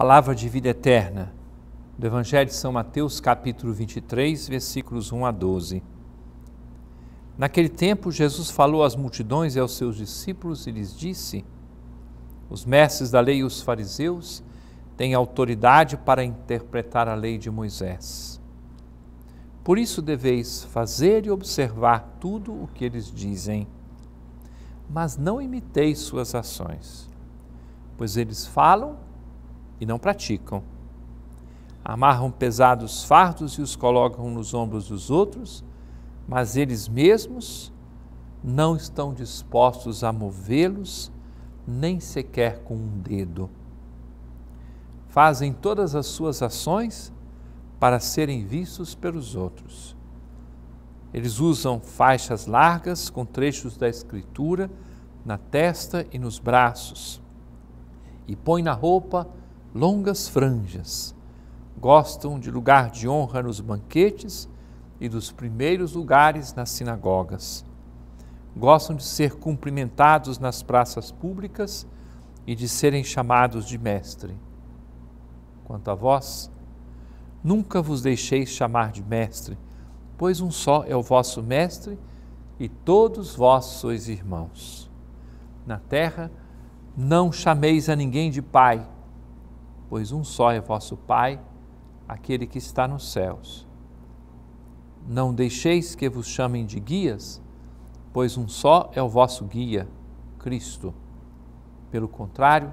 Palavra de vida eterna, do Evangelho de São Mateus, capítulo 23, versículos 1 a 12. Naquele tempo, Jesus falou às multidões e aos seus discípulos e lhes disse: Os mestres da lei e os fariseus têm autoridade para interpretar a lei de Moisés. Por isso deveis fazer e observar tudo o que eles dizem, mas não imiteis suas ações, pois eles falam e não praticam. Amarram pesados fardos e os colocam nos ombros dos outros, mas eles mesmos não estão dispostos a movê-los, nem sequer com um dedo. Fazem todas as suas ações para serem vistos pelos outros. Eles usam faixas largas com trechos da Escritura na testa e nos braços, e põem na roupa longas franjas. Gostam de lugar de honra nos banquetes e dos primeiros lugares nas sinagogas. Gostam de ser cumprimentados nas praças públicas e de serem chamados de mestre. Quanto a vós, nunca vos deixeis chamar de mestre, pois um só é o vosso mestre e todos vós sois irmãos. Na terra, não chameis a ninguém de pai, pois um só é vosso Pai, aquele que está nos céus. Não deixeis que vos chamem de guias, pois um só é o vosso guia, Cristo. Pelo contrário,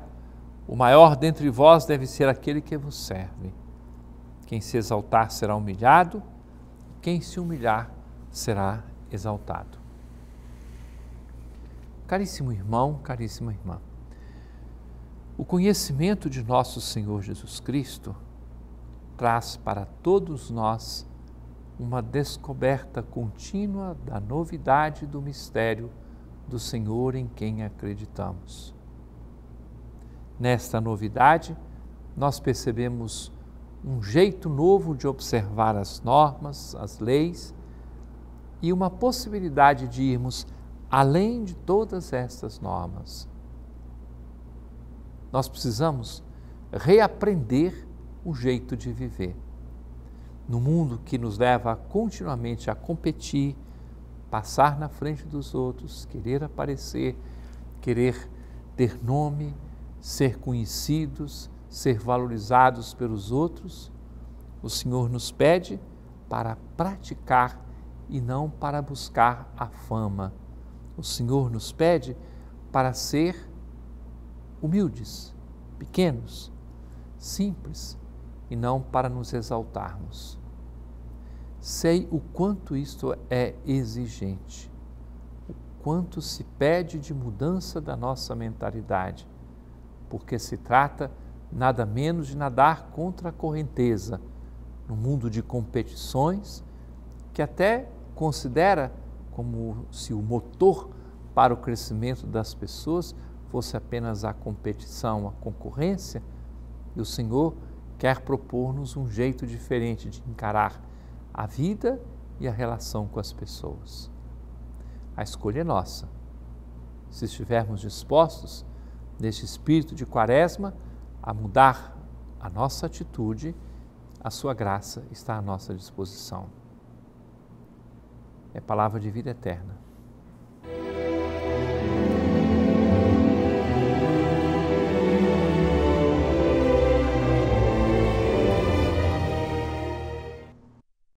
o maior dentre vós deve ser aquele que vos serve. Quem se exaltar será humilhado, quem se humilhar será exaltado. Caríssimo irmão, caríssima irmã, o conhecimento de nosso Senhor Jesus Cristo traz para todos nós uma descoberta contínua da novidade do mistério do Senhor em quem acreditamos. Nesta novidade, nós percebemos um jeito novo de observar as normas, as leis e uma possibilidade de irmos além de todas estas normas nós precisamos reaprender o jeito de viver. No mundo que nos leva continuamente a competir, passar na frente dos outros, querer aparecer, querer ter nome, ser conhecidos, ser valorizados pelos outros, o Senhor nos pede para praticar e não para buscar a fama. O Senhor nos pede para ser humildes, pequenos, simples e não para nos exaltarmos. Sei o quanto isto é exigente, o quanto se pede de mudança da nossa mentalidade, porque se trata nada menos de nadar contra a correnteza no mundo de competições que até considera como se o motor para o crescimento das pessoas fosse apenas a competição, a concorrência, e o Senhor quer propor-nos um jeito diferente de encarar a vida e a relação com as pessoas. A escolha é nossa. Se estivermos dispostos, neste espírito de quaresma, a mudar a nossa atitude, a sua graça está à nossa disposição. É palavra de vida eterna.